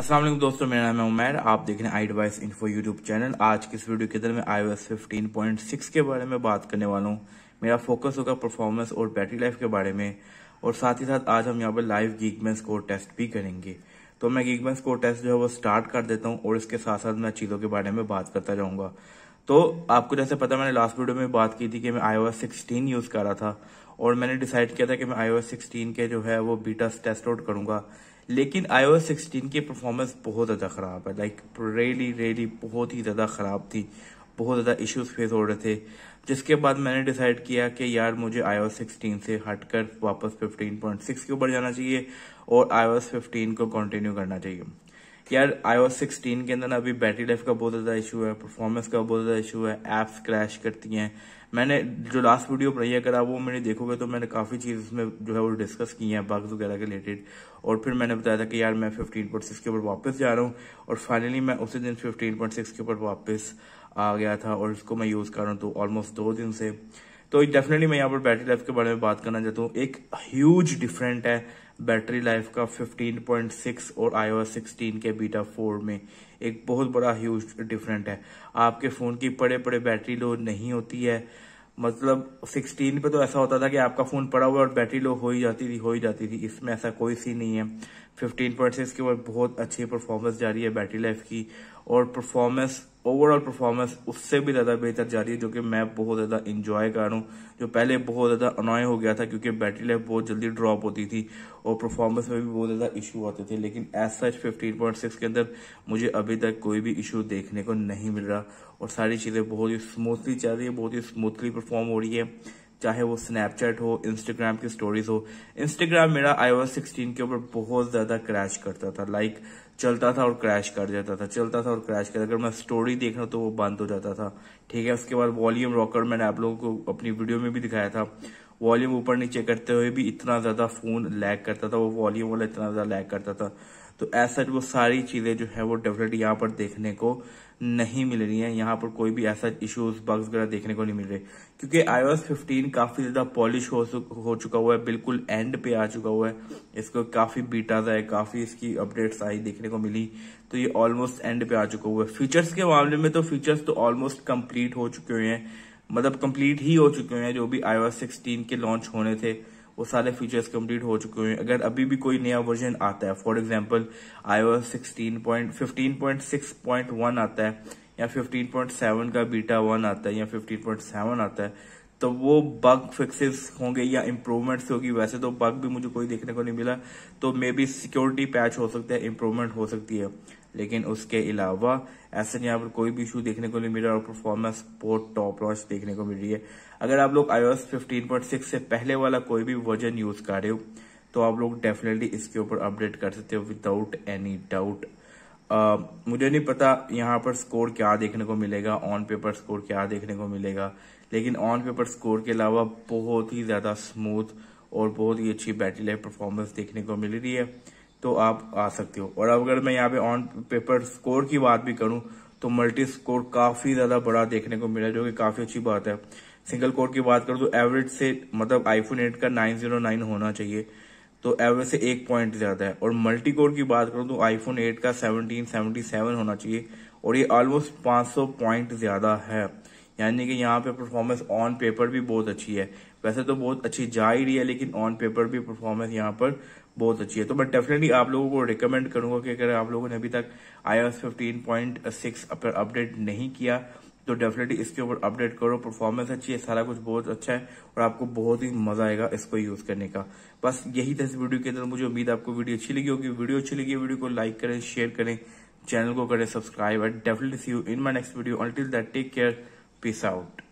असलम दोस्तों मेरा नाम है उमैर आप देख रहे हैं I device info YouTube channel आज के इस वीडियो के अंदर मैं iOS fifteen point six के बारे में बात करने वाला हूँ मेरा फोकस होगा परफॉर्मेंस और बैटरी लाइफ के बारे में और साथ ही साथ आज हम यहाँ पर लाइव गीगमैन स्कोर टेस्ट भी करेंगे तो मैं गीगमैन स्कोर टेस्ट जो है वो स्टार्ट कर देता हूँ और इसके साथ साथ मैं चीज़ों के बारे में बात करता जाऊँगा तो आपको जैसे पता मैंने लास्ट वीडियो में बात की थी कि मैं आई ओ सिक्सटीन यूज़ कर रहा था और मैंने डिसाइड किया था कि मैं आई ओ सिक्सटीन के जो है वो बीटा टेस्ट आउट करूंगा लेकिन आई ओ सिक्सटीन की परफॉर्मेंस बहुत ज़्यादा ख़राब है लाइक रेली रेली बहुत ही ज़्यादा ख़राब थी बहुत ज़्यादा इश्यूज फेस हो रहे थे जिसके बाद मैंने डिसाइड किया कि यार मुझे आई ओ सिक्सटीन से हटकर वापस फिफ्टीन पॉइंट सिक्स के ऊपर जाना चाहिए और आई ओ फिफ्टीन को कंटिन्यू करना चाहिए यार आई सिक्सटीन के अंदर अभी बैटरी लाइफ का बहुत ज़्यादा इशू है परफॉर्मेंस का बहुत ज़्यादा इशू है एप्स क्रैश करती हैं मैंने जो लास्ट वीडियो बनाई अगर आप वो मैंने देखोगे तो मैंने काफ़ी चीज़ उसमें जो है वो डिस्कस की है बग्स वगैरह के रिलेटेड और फिर मैंने बताया था कि यार मैं फिफ्टीन पॉइंट सिक्स के ऊपर वापस जा रहा हूँ और फाइनली मैं उसी दिन फिफ्टीन पॉइंट सिक्स के ऊपर वापस आ गया था और इसको मैं यूज़ कर रहा हूँ तो ऑलमोस्ट दो दिन से तो डेफिनेटली मैं यहाँ पर बैटरी लाइफ के बारे में बात करना चाहता हूँ एक ह्यूज डिफरेंट है बैटरी लाइफ का 15.6 और आई 16 के बीटा 4 में एक बहुत बड़ा ह्यूज डिफरेंट है आपके फ़ोन की पड़े पड़े बैटरी लो नहीं होती है मतलब 16 पे तो ऐसा होता था कि आपका फ़ोन पड़ा हुआ और बैटरी लो हो ही जाती थी हो ही जाती थी इसमें ऐसा कोई सी नहीं है 15.6 के ऊपर बहुत अच्छी परफॉर्मेंस जा रही है बैटरी लाइफ की और परफॉर्मेंस ओवरऑल परफॉर्मेंस उससे भी ज़्यादा बेहतर जा रही है जो कि मैं बहुत ज़्यादा इन्जॉय कर रहा हूँ जो पहले बहुत ज़्यादा अनॉय हो गया था क्योंकि बैटरी लाइफ बहुत जल्दी ड्रॉप होती थी और परफॉर्मेंस में भी बहुत ज़्यादा इशू आते थे लेकिन एज सच फिफ्टीन के अंदर मुझे अभी तक कोई भी इशू देखने को नहीं मिल रहा और सारी चीज़ें बहुत ही स्मूथली चल रही है बहुत ही स्मूथली परफॉर्म हो रही है चाहे वो स्नैपचैट हो इंस्टाग्राम की स्टोरीज हो इंस्टाग्राम मेरा आई वॉज सिक्सटीन के ऊपर बहुत ज्यादा क्रैश करता था लाइक चलता था और क्रैश कर जाता था चलता था और क्रैश कर अगर मैं स्टोरी देख रहा तो वो बंद हो जाता था ठीक है उसके बाद वॉल्यूम रॉकर मैंने आप लोगों को अपनी वीडियो में भी दिखाया था वॉल्यूम ऊपर नीचे करते हुए भी इतना ज्यादा फोन लैग करता था वो वॉल्यूम वाला इतना ज्यादा लैग करता था तो ऐसा वो सारी चीजें जो है वो डेफिनेटली यहाँ पर देखने को नहीं मिल रही है यहाँ पर कोई भी ऐसा इश्यूज बग्स वगैरह देखने को नहीं मिल रहे क्योंकि iOS 15 काफी ज्यादा पॉलिश हो हो चुका हुआ है बिल्कुल एंड पे आ चुका हुआ है इसको काफी बीटाज आए काफी इसकी अपडेट्स आई देखने को मिली तो ये ऑलमोस्ट एंड पे आ चुका हुआ है फीचर्स के मामले में तो फीचर्स तो ऑलमोस्ट कम्प्लीट हो चुके हुए हैं मतलब कम्प्लीट ही हो चुके हैं जो भी iOS सिक्सटीन के लॉन्च होने थे वो सारे फीचर्स कंप्लीट हो चुके हैं अगर अभी भी कोई नया वर्जन आता है for example I sixteen fifteen point six point one आता है या फिफ्टीन पॉइंट सेवन का बीटा वन आता है या फिफ्टीन पॉइंट सेवन आता है तो वो बग फिक्सेस होंगे या इम्प्रूवमेंट्स होगी वैसे तो बग भी मुझे कोई देखने को नहीं मिला तो मे बी सिक्योरिटी पैच हो सकते है इम्प्रूवमेंट हो सकती है लेकिन उसके अलावा ऐसे यहाँ पर कोई भी इशू देखने को नहीं मिला और परफॉर्मेंस बहुत टॉप लॉच देखने को मिल रही है अगर आप लोग आईओएस 15.6 से पहले वाला कोई भी वर्जन यूज कर रहे हो तो आप लोग डेफिनेटली इसके ऊपर अपडेट कर सकते हो विदाउट एनी डाउट मुझे नहीं पता यहाँ पर स्कोर क्या देखने को मिलेगा ऑन पेपर स्कोर क्या देखने को मिलेगा लेकिन ऑन पेपर स्कोर के अलावा बहुत ही ज़्यादा स्मूथ और बहुत ही अच्छी बैटरी लाइफ परफॉर्मेंस देखने को मिल रही है तो आप आ सकते हो और अगर मैं यहाँ पे ऑन पेपर स्कोर की बात भी करूँ तो मल्टी स्कोर काफ़ी ज़्यादा बड़ा देखने को मिला जो कि काफ़ी अच्छी बात है सिंगल कोर की बात करूँ तो एवरेज से मतलब आईफोन एट का नाइन जीरो नाइन होना चाहिए तो एवरेज से एक पॉइंट ज़्यादा है और मल्टी कोर की बात करूं तो आईफोन 8 का 1777 होना चाहिए और ये ऑलमोस्ट 500 पॉइंट ज़्यादा है यानी कि यहाँ पे परफॉर्मेंस ऑन पेपर भी बहुत अच्छी है वैसे तो बहुत अच्छी जा ही रही है लेकिन ऑन पेपर भी परफॉर्मेंस यहाँ पर बहुत अच्छी है तो मैं डेफिनेटली आप लोगों को रिकमेंड करूंगा कि अगर आप लोगों ने अभी तक iOS fifteen point six update नहीं किया तो डेफिनेटली इसके ऊपर अपडेट करो परफॉर्मेंस अच्छी है सारा कुछ बहुत अच्छा है और आपको बहुत ही मजा आएगा इसको यूज करने का बस यही था इस वीडियो के अंदर मुझे उम्मीद आपको वीडियो अच्छी लगी होगी वीडियो अच्छी लगी वीडियो को लाइक करें शेयर करें चैनल को करें subscribe and definitely see you in my next video until that take care peace out